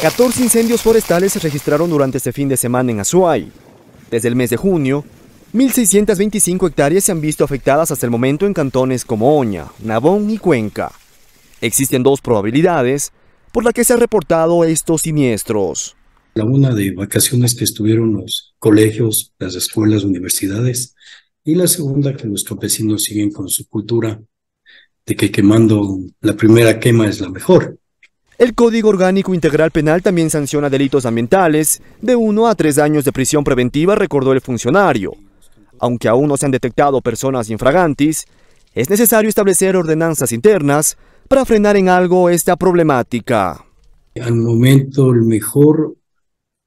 14 incendios forestales se registraron durante este fin de semana en Azuay. Desde el mes de junio, 1.625 hectáreas se han visto afectadas hasta el momento en cantones como Oña, Navón y Cuenca. Existen dos probabilidades por las que se han reportado estos siniestros. La una de vacaciones que estuvieron los colegios, las escuelas, universidades, y la segunda que los campesinos siguen con su cultura de que quemando la primera quema es la mejor. El Código Orgánico Integral Penal también sanciona delitos ambientales de uno a tres años de prisión preventiva, recordó el funcionario. Aunque aún no se han detectado personas infragantes, es necesario establecer ordenanzas internas para frenar en algo esta problemática. Al momento, el mejor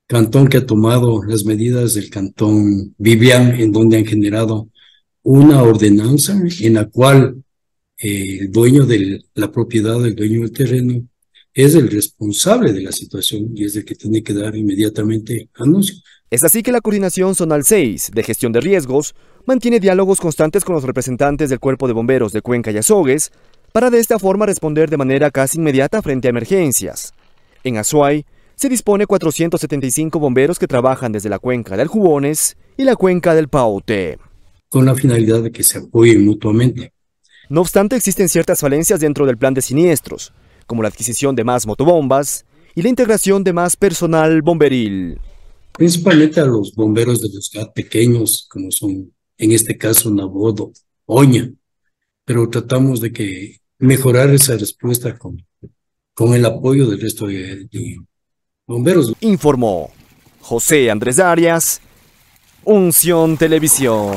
cantón que ha tomado las medidas del cantón Vivian, en donde han generado una ordenanza en la cual eh, el dueño de la propiedad, el dueño del terreno, es el responsable de la situación y es el que tiene que dar inmediatamente anuncio. Es así que la coordinación zonal 6 de gestión de riesgos mantiene diálogos constantes con los representantes del Cuerpo de Bomberos de Cuenca y Azogues para de esta forma responder de manera casi inmediata frente a emergencias. En Azuay se dispone 475 bomberos que trabajan desde la cuenca del Jubones y la cuenca del Paute. Con la finalidad de que se apoyen mutuamente. No obstante, existen ciertas falencias dentro del plan de siniestros, como la adquisición de más motobombas y la integración de más personal bomberil. Principalmente a los bomberos de los ciudad pequeños, como son en este caso Nabodo, Oña, pero tratamos de que mejorar esa respuesta con, con el apoyo del resto de, de bomberos. Informó José Andrés Arias, Unción Televisión.